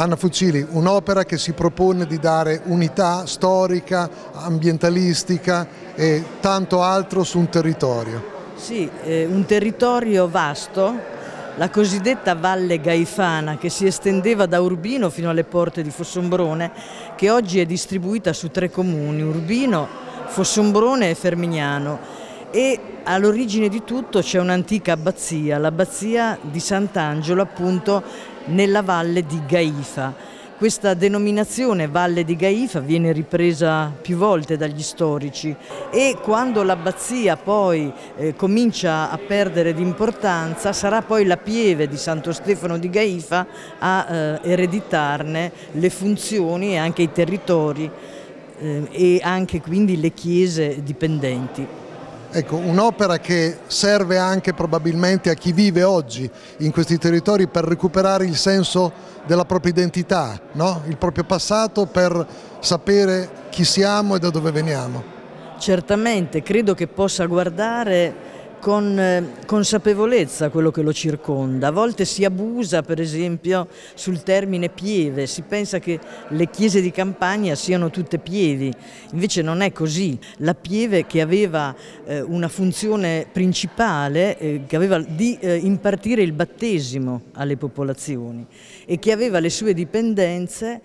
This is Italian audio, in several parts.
Anna Fucili, un'opera che si propone di dare unità storica, ambientalistica e tanto altro su un territorio. Sì, eh, un territorio vasto, la cosiddetta Valle Gaifana che si estendeva da Urbino fino alle porte di Fossombrone, che oggi è distribuita su tre comuni, Urbino, Fossombrone e Fermignano e all'origine di tutto c'è un'antica abbazia, l'abbazia di Sant'Angelo appunto nella valle di Gaifa. Questa denominazione Valle di Gaifa viene ripresa più volte dagli storici e quando l'abbazia poi eh, comincia a perdere di importanza sarà poi la pieve di Santo Stefano di Gaifa a eh, ereditarne le funzioni e anche i territori eh, e anche quindi le chiese dipendenti. Ecco, un'opera che serve anche probabilmente a chi vive oggi in questi territori per recuperare il senso della propria identità, no? il proprio passato per sapere chi siamo e da dove veniamo. Certamente, credo che possa guardare con eh, consapevolezza quello che lo circonda. A volte si abusa per esempio sul termine pieve, si pensa che le chiese di campagna siano tutte pievi, invece non è così. La pieve che aveva eh, una funzione principale, eh, che aveva di impartire il battesimo alle popolazioni e che aveva le sue dipendenze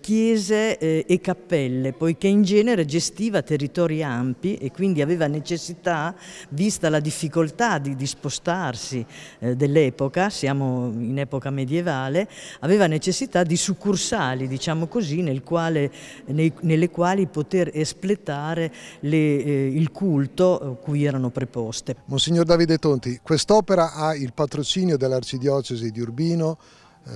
chiese e cappelle, poiché in genere gestiva territori ampi e quindi aveva necessità, vista vista la difficoltà di, di spostarsi eh, dell'epoca, siamo in epoca medievale, aveva necessità di succursali, diciamo così, nel quale, nei, nelle quali poter espletare le, eh, il culto eh, cui erano preposte. Monsignor Davide Tonti, quest'opera ha il patrocinio dell'Arcidiocesi di Urbino, eh,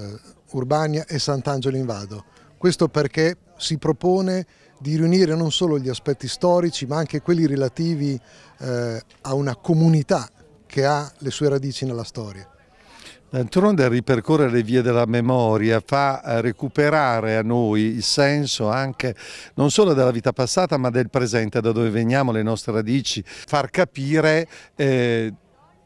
Urbania e Sant'Angelo in Vado. Questo perché si propone di riunire non solo gli aspetti storici ma anche quelli relativi eh, a una comunità che ha le sue radici nella storia. D'altronde ripercorrere le vie della memoria fa eh, recuperare a noi il senso anche non solo della vita passata ma del presente, da dove veniamo, le nostre radici, far capire eh,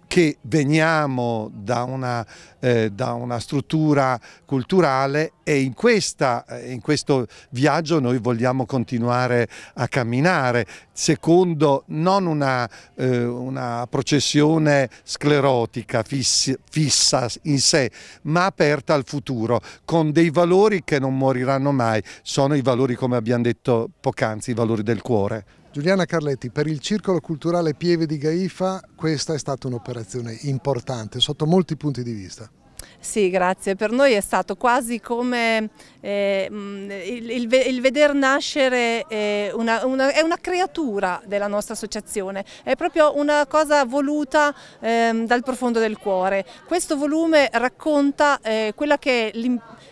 che veniamo da una, eh, da una, struttura culturale e in, questa, eh, in questo viaggio noi vogliamo continuare a camminare secondo non una, eh, una processione sclerotica fiss, fissa in sé ma aperta al futuro con dei valori che non moriranno mai sono i valori come abbiamo detto poc'anzi i valori del cuore. Giuliana Carletti, per il Circolo Culturale Pieve di Gaifa questa è stata un'operazione importante sotto molti punti di vista. Sì, grazie. Per noi è stato quasi come eh, mm, il, il, il, veder nascere eh, una, una, è una creatura della nostra associazione, è proprio una cosa voluta eh, dal profondo del cuore. Questo volume racconta eh, quella che è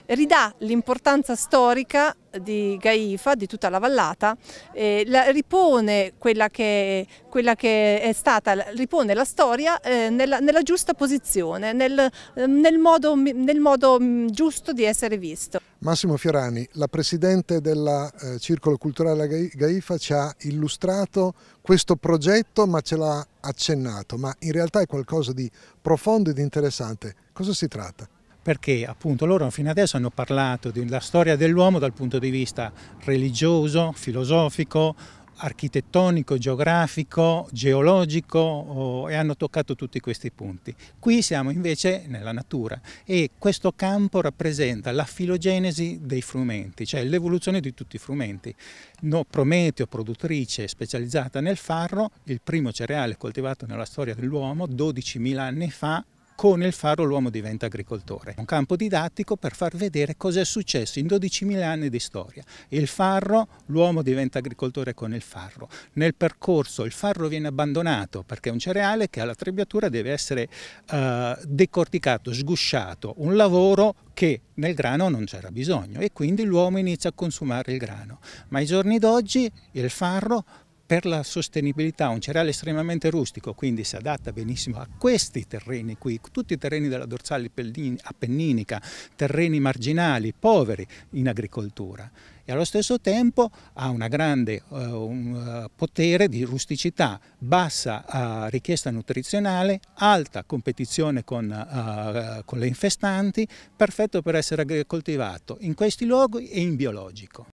ridà l'importanza storica di Gaifa, di tutta la vallata, e la, ripone quella che, quella che, è stata, ripone la storia eh, nella, nella, giusta posizione, nel, nel, modo, nel, modo, mm, giusto di essere visto. Massimo Fiorani, la Presidente del eh, Circolo Culturale Gaifa ci ha illustrato questo progetto ma ce l'ha accennato, ma in realtà è qualcosa di profondo ed interessante. Cosa si tratta? perché appunto loro fino adesso hanno parlato della storia dell'uomo dal punto di vista religioso, filosofico, architettonico, geografico, geologico oh, e hanno toccato tutti questi punti. Qui siamo invece nella natura e questo campo rappresenta la filogenesi dei frumenti, cioè l'evoluzione di tutti i frumenti. No, Prometeo, produttrice specializzata nel farro, il primo cereale coltivato nella storia dell'uomo, 12.000 anni fa, con il faro l'uomo diventa agricoltore. Un campo didattico per far vedere cosa è successo in 12.000 anni di storia. Il farro, l'uomo diventa agricoltore con il farro. Nel percorso il farro viene abbandonato perché è un cereale che alla trebbiatura deve essere eh, decorticato, sgusciato, un lavoro che nel grano non c'era bisogno e quindi l'uomo inizia a consumare il grano. Ma ai giorni d'oggi il farro per la sostenibilità, un cereale estremamente rustico, quindi si adatta benissimo a questi terreni qui, tutti i terreni della dorsale appenninica, terreni marginali, poveri in agricoltura e allo stesso tempo ha una grande uh, un, uh, potere di rusticità, bassa uh, richiesta nutrizionale, alta competizione con, con le infestanti, perfetto per essere coltivato in questi luoghi e in biologico.